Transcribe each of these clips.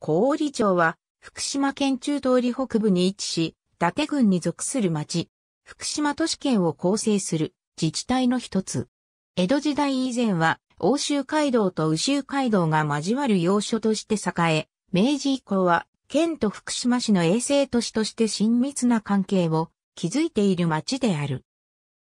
小織町は、福島県中通り北部に位置し、伊達郡に属する町、福島都市圏を構成する自治体の一つ。江戸時代以前は、欧州街道と宇州街道が交わる要所として栄え、明治以降は、県と福島市の衛星都市として親密な関係を築いている町である。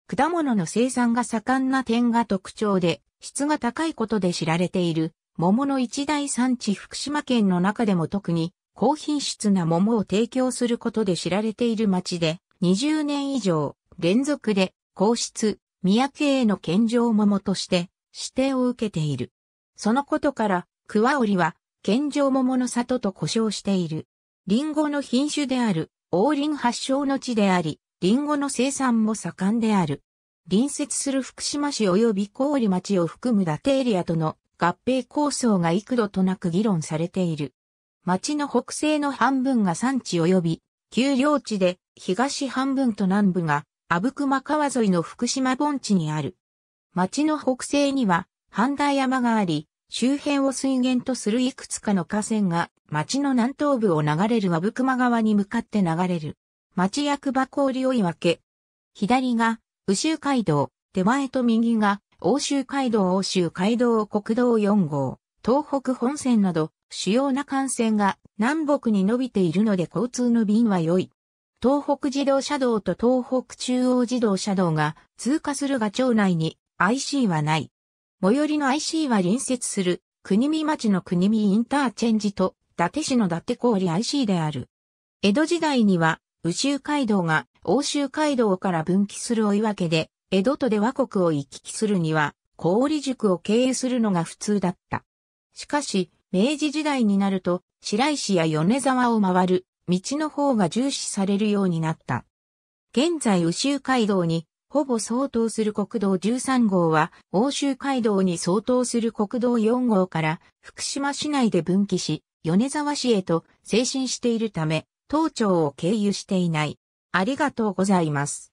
果物の生産が盛んな点が特徴で、質が高いことで知られている桃の一大産地福島県の中でも特に高品質な桃を提供することで知られている町で20年以上連続で皇室、宮家への献上桃として指定を受けている。そのことから桑折は献上桃の里と呼称している。リンゴの品種である王林発祥の地であり、リンゴの生産も盛んである。隣接する福島市及び郡町を含む伊達エリアとの合併構想が幾度となく議論されている。町の北西の半分が山地及び、丘陵地で東半分と南部が阿武隈川沿いの福島盆地にある。町の北西には半田山があり、周辺を水源とするいくつかの河川が町の南東部を流れる阿武隈川に向かって流れる。町役場を言追分。左が、宇州街道、手前と右が、欧州街道欧州街道国道4号、東北本線など主要な幹線が南北に伸びているので交通の便は良い。東北自動車道と東北中央自動車道が通過するが町内に IC はない。最寄りの IC は隣接する国見町の国見インターチェンジと伊達市の伊達氷 IC である。江戸時代には、宇州街道が欧州街道から分岐する追い分けで、江戸とで和国を行き来するには、小織塾を経由するのが普通だった。しかし、明治時代になると、白石や米沢を回る、道の方が重視されるようになった。現在、宇州街道に、ほぼ相当する国道13号は、欧州街道に相当する国道4号から、福島市内で分岐し、米沢市へと、精進しているため、東町を経由していない。ありがとうございます。